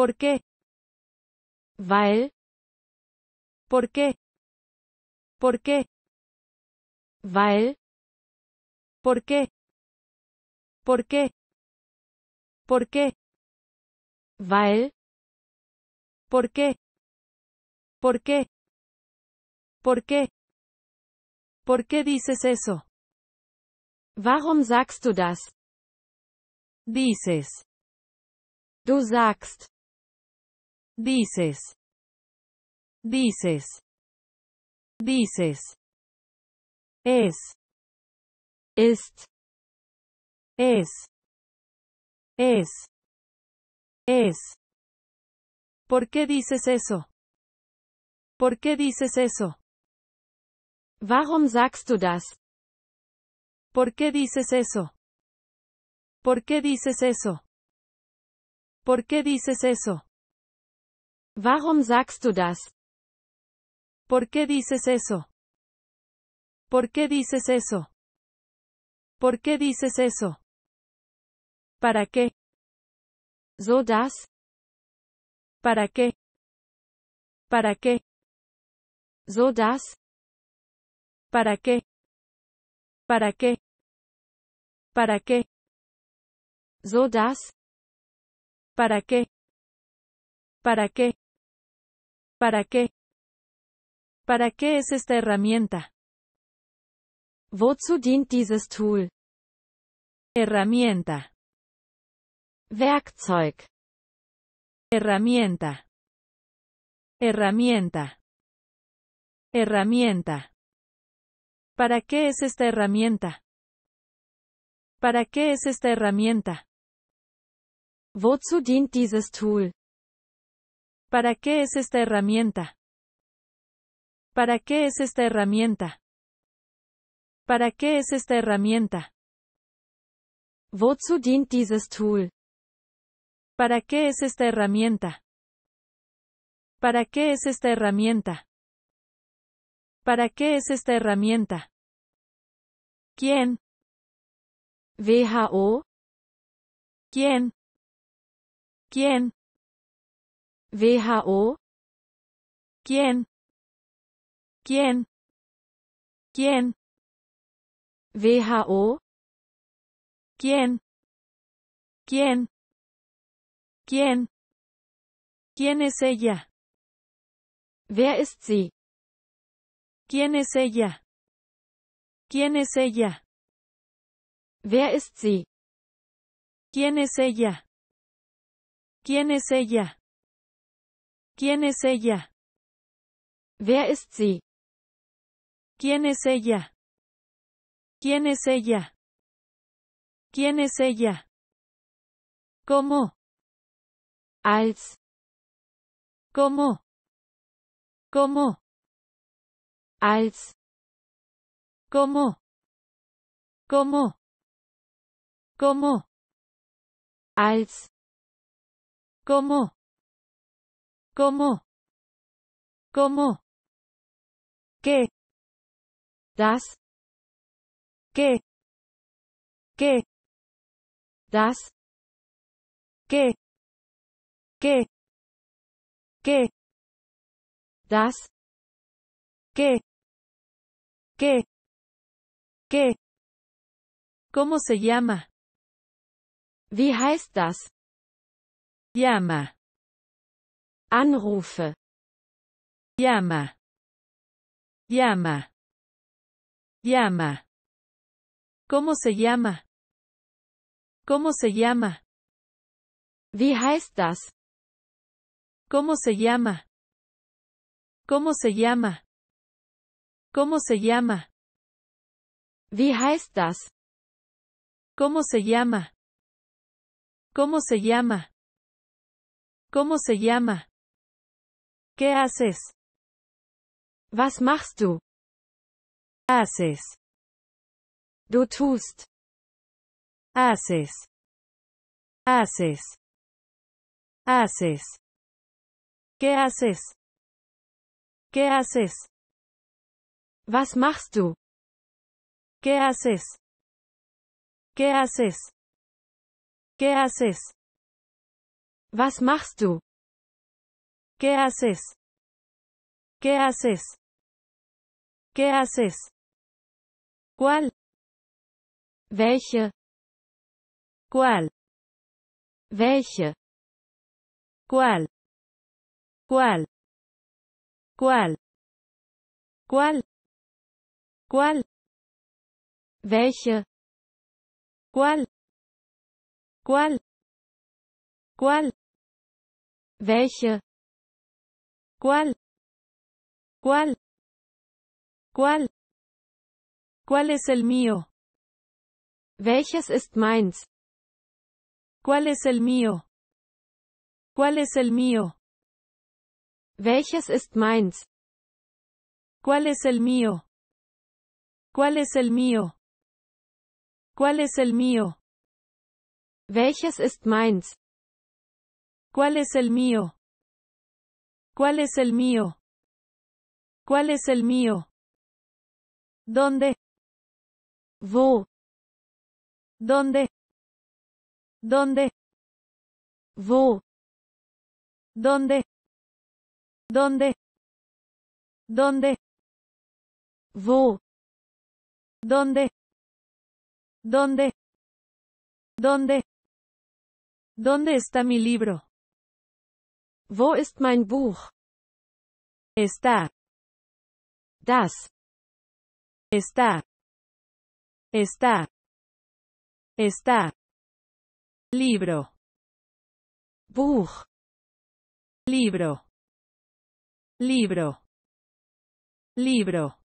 ¿Por qué? Weil. ¿Por qué? ¿Por qué? Weil. ¿Por qué? ¿Por qué? ¿Por qué? Weil. ¿Por qué? ¿Por qué? ¿Por qué? ¿Por qué dices eso? Warum sagst das? Dices. Du sagst. Dices. Dices. Dices. Es. Ist. Es. Es. Es. ¿Por qué dices eso? ¿Por qué dices eso? Warum sagst ¿Por qué dices eso? ¿Por qué dices eso? ¿Por qué dices eso? das? ¿Por qué dices eso? ¿Por qué dices eso? ¿Por qué dices eso? ¿Para qué? So das? ¿Para qué? ¿Para qué? So ¿Para qué? ¿Para qué? ¿Para qué? So das? ¿Para qué? ¿Para qué? ¿Para qué? ¿Para qué es esta herramienta? Wozu dient dieses Tool? Herramienta. Werkzeug. Herramienta. Herramienta. Herramienta. ¿Para qué es esta herramienta? ¿Para qué es esta herramienta? Wozu dient dieses Tool? ¿Para qué es esta herramienta? ¿Para qué es esta herramienta? ¿Para qué es esta herramienta? Wozu dient dieses Tool? ¿Para qué es esta herramienta? ¿Para qué es esta herramienta? ¿Para qué es esta herramienta? ¿Quién? WHO. ¿Quién? ¿Quién? WHO. ¿Quién? ¿Quién? ¿Quién? WHO. ¿Quién? ¿Quién? ¿Quién? ¿Quién es ella? Wer ist sie? ¿Quién es ella? ¿Quién es ella? Wer ist sie? ¿Quién es ella? ¿Quién es ella? ¿Quién es ella? Wer ist sie? ¿Quién es ella? ¿Quién es ella? ¿Quién es ella? ¿Cómo? Als. ¿Cómo? ¿Cómo? Als. ¿Cómo? ¿Cómo? ¿Cómo? Als. ¿Cómo? ¿Cómo? ¿Cómo? ¿Qué? ¿Das? ¿Qué? ¿Qué? ¿Das? ¿Qué? ¿Qué? ¿Qué? ¿Das? ¿Qué? ¿Qué? ¿Qué? ¿Cómo se llama? Wie heißt das? Llama. Anrufe. Llama. Llama. Llama. ¿Cómo se llama? ¿Cómo se llama? Wie heißt das? ¿Cómo se llama? ¿Cómo se llama? ¿Cómo se llama? Wie heißt das? ¿Cómo se llama? ¿Cómo se llama? ¿Cómo se llama? ¿Qué haces? Was machst du? Haces. Du tust. Haces. Haces. Haces. ¿Qué haces? ¿Qué haces? Was machst du? ¿Qué haces? ¿Qué haces? ¿Qué haces? Was machst du? ¿Qué haces? ¿Qué haces? ¿Qué haces? ¿Cuál? Welche? ¿Cuál? Welche? ¿Cuál? ¿Cuál? ¿Cuál? ¿Cuál? ¿Cuál? Welche? ¿Cuál? ¿Cuál? ¿Cuál? Welche? ¿Cuál? ¿Cuál? ¿Cuál? ¿Cuál es el mío? Welches ist meins? ¿Cuál es el mío? ¿Cuál es el mío? Welches ist meins? ¿Cuál es el mío? ¿Cuál es el mío? ¿Cuál es el mío? Welches ist meins? ¿Cuál es el mío? ¿Cuál es el mío? ¿Cuál es el mío? ¿Dónde? Wo. ¿Dónde? ¿Dónde? Wo. ¿Dónde? ¿Dónde? ¿Dónde? ¿Dónde? ¿Dónde? ¿Dónde? ¿Dónde está mi libro? Wo ist mein Buch? Está. Das. Está. Está. Está. Libro. Buch. Libro. Libro. Libro.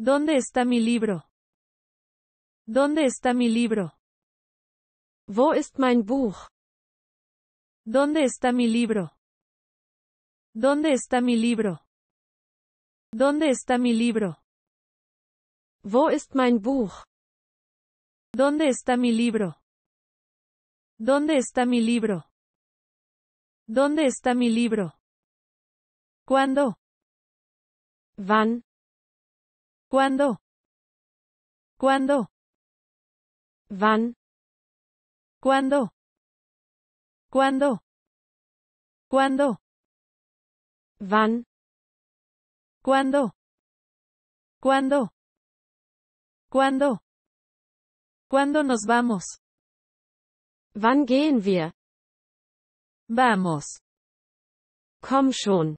¿Dónde está mi libro? ¿Dónde está mi libro? Wo ist mein Buch? ¿Dónde está mi libro? ¿Dónde está mi libro? ¿Dónde está mi libro? Wo ist mein Buch? ¿Dónde está mi libro? ¿Dónde está mi libro? ¿Dónde está mi libro? ¿Cuándo? Van. ¿Cuándo? ¿Cuándo? Van. ¿Cuándo? ¿Cuándo? ¿Cuándo? van ¿Cuándo? ¿Cuándo? ¿Cuándo? ¿Cuándo nos vamos? van gehen wir? Vamos. Komm schon.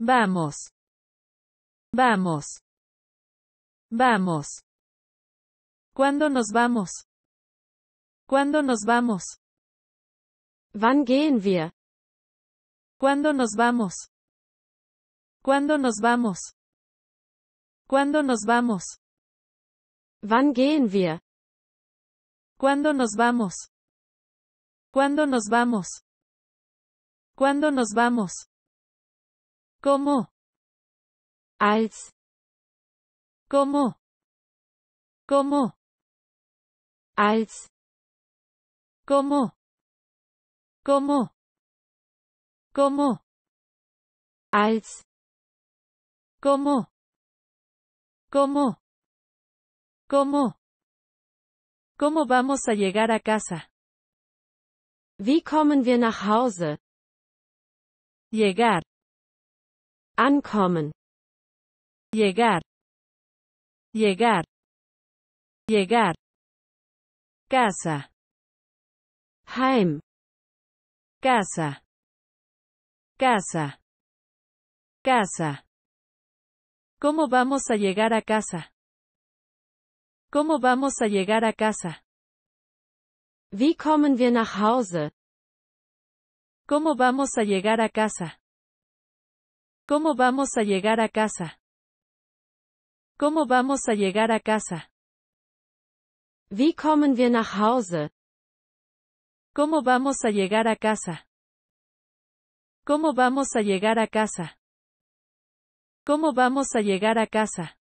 Vamos. Vamos. Vamos. ¿Cuándo nos vamos? ¿Cuándo nos vamos? Wann gehen wir? ¿Cuándo nos vamos? ¿Cuándo nos vamos? ¿Cuándo nos vamos? Wann gehen wir? ¿Cuándo nos vamos? ¿Cuándo nos vamos? ¿Cuándo nos vamos? ¿Cómo? Als. ¿Cómo? ¿Cómo? Als. ¿Cómo? como como als como como como ¿Cómo vamos a llegar a casa? Wie kommen wir nach Hause? Llegar. Ankommen. Llegar. Llegar. Llegar. Casa. Heim casa, casa, casa. ¿Cómo vamos a llegar a casa? ¿Cómo vamos a llegar a casa? Wie kommen wir nach Hause? ¿Cómo vamos a llegar a casa? ¿Cómo vamos a llegar a casa? ¿Cómo vamos a llegar a casa? Wie kommen wir nach Hause? ¿Cómo vamos a llegar a casa? ¿Cómo vamos a llegar a casa? ¿Cómo vamos a llegar a casa?